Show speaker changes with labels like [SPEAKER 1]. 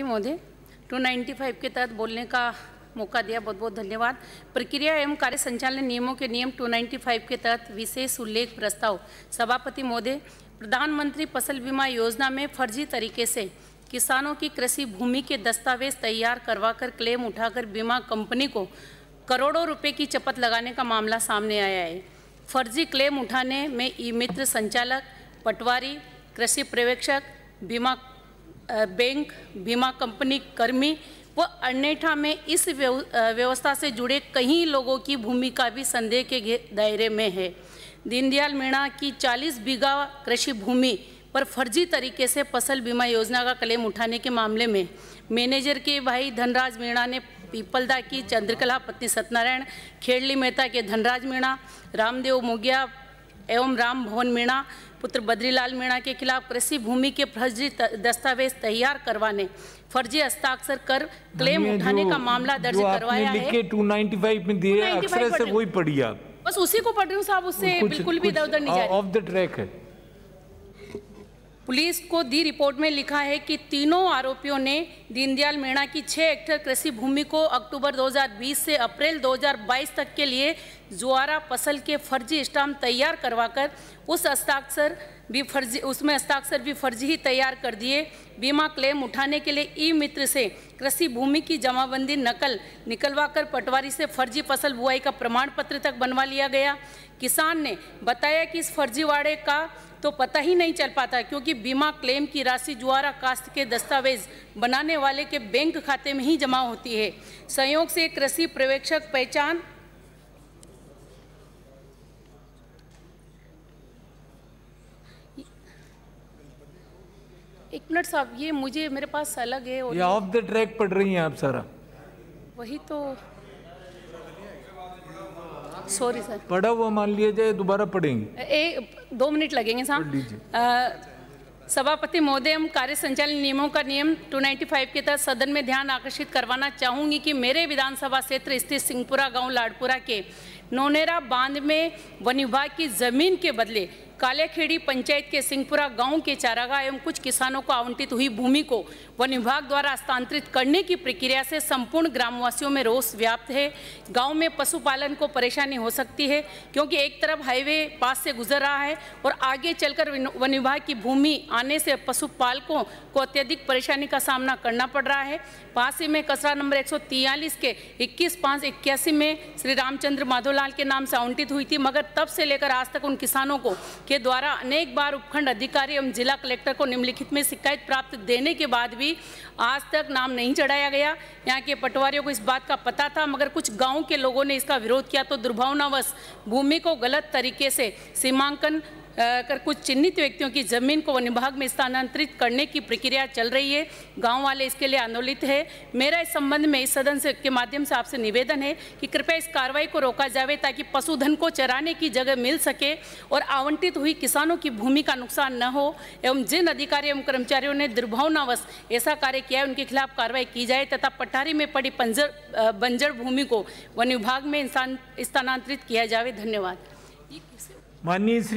[SPEAKER 1] मोदी 295 के तहत बोलने का मौका दिया बहुत बहुत धन्यवाद प्रक्रिया एवं कार्य संचालन नियमों के नियम 295 के तहत विशेष उल्लेख प्रस्ताव सभापति मोदी प्रधानमंत्री फसल बीमा योजना में फर्जी तरीके से किसानों की कृषि भूमि के दस्तावेज तैयार करवाकर क्लेम उठाकर बीमा कंपनी को करोड़ों रुपए की चपत लगाने का मामला सामने आया है फर्जी क्लेम उठाने में ई मित्र संचालक पटवारी कृषि पर्यवेक्षक बीमा बैंक बीमा कंपनी कर्मी व अन्यथा में इस व्यवस्था से जुड़े कई लोगों की भूमिका भी संदेह के दायरे में है दीनदयाल मीणा की 40 बीघा कृषि भूमि पर फर्जी तरीके से फसल बीमा योजना का क्लेम उठाने के मामले में मैनेजर के भाई धनराज मीणा ने पीपलदा की चंद्रकला पत्नी सत्यनारायण खेड़ली मेहता के धनराज मीणा रामदेव मुगिया एवं राम भवन मीणा पुत्र बद्रीलाल मीणा के खिलाफ कृषि भूमि के फर्जी दस्तावेज तैयार करवाने फर्जी हस्ताक्षर कर क्लेम उठाने का मामला दर्ज करवाया है 295 में दिए अक्षर से वही पढ़िए आप बस उसी को पढ़ रही हूँ साहब उससे बिल्कुल भी इधर उधर नहीं ऑफ द ट्रैक है पुलिस को दी रिपोर्ट में लिखा है कि तीनों आरोपियों ने दीनदयाल मीणा की छः हेक्टेयर कृषि भूमि को अक्टूबर 2020 से अप्रैल 2022 तक के लिए जुआरा फसल के फर्जी स्टाम्प तैयार करवाकर उस हस्ताक्षर भी फर्जी उसमें हस्ताक्षर भी फर्जी ही तैयार कर दिए बीमा क्लेम उठाने के लिए ई मित्र से कृषि भूमि की जमाबंदी नकल निकलवाकर पटवारी से फर्जी फसल बुआई का प्रमाण पत्र तक बनवा लिया गया किसान ने बताया कि इस फर्जीवाड़े का तो पता ही नहीं चल पाता क्योंकि बीमा क्लेम की राशि जुआरा कास्त के दस्तावेज बनाने वाले के बैंक खाते में ही जमा होती है संयोग से कृषि पर्यवेक्षक पहचान एक मिनट साहब ये मुझे मेरे पास अलग है ऑफ द ट्रैक पढ़ रही हैं आप सारा वही तो सॉरी सर पढ़ा हुआ मान लिया जाए दोबारा पढ़ेंगे ए, दो मिनट लगेंगे साहब सभापति महोदय हम कार्य संचालन नियमों का नियम 295 के तहत सदन में ध्यान आकर्षित करवाना चाहूंगी कि मेरे विधानसभा क्षेत्र स्थित सिंहपुरा गांव लाडपुरा के नोनेरा बांध में वन विभाग की जमीन के बदले कालेखेड़ी पंचायत के सिंहपुरा गांव के चारागाह एवं कुछ किसानों को आवंटित हुई भूमि को वन विभाग द्वारा हस्तांतरित करने की प्रक्रिया से संपूर्ण ग्रामवासियों में रोष व्याप्त है गांव में पशुपालन को परेशानी हो सकती है क्योंकि एक तरफ हाईवे पास से गुजर रहा है और आगे चलकर वन विभाग की भूमि आने से पशुपालकों को अत्यधिक परेशानी का सामना करना पड़ रहा है पास ही में कचरा नंबर एक के इक्कीस पाँच इक्यासी में श्री रामचंद्र माधोलाल के नाम से आवंटित हुई थी मगर तब से लेकर आज तक उन किसानों को के द्वारा अनेक बार उपखंड अधिकारी एवं जिला कलेक्टर को निम्नलिखित में शिकायत प्राप्त देने के बाद भी आज तक नाम नहीं चढ़ाया गया यहाँ के पटवारियों को इस बात का पता था मगर कुछ गाँव के लोगों ने इसका विरोध किया तो दुर्भावनावश भूमि को गलत तरीके से सीमांकन कर कुछ चिन्हित व्यक्तियों की जमीन को वन विभाग में स्थानांतरित करने की प्रक्रिया चल रही है गांव वाले इसके लिए आंदोलित है मेरा इस संबंध में इस सदन से के माध्यम से आपसे निवेदन है कि कृपया इस कार्रवाई को रोका जाए ताकि पशुधन को चराने की जगह मिल सके और आवंटित हुई किसानों की भूमि का नुकसान न हो एवं जिन अधिकारी एवं कर्मचारियों ने दुर्भावनावश ऐसा कार्य किया है उनके खिलाफ कार्रवाई की जाए तथा पटारी में पड़ी पंजर बंजर भूमि को वन विभाग में स्थानांतरित किया जाए धन्यवाद माननीय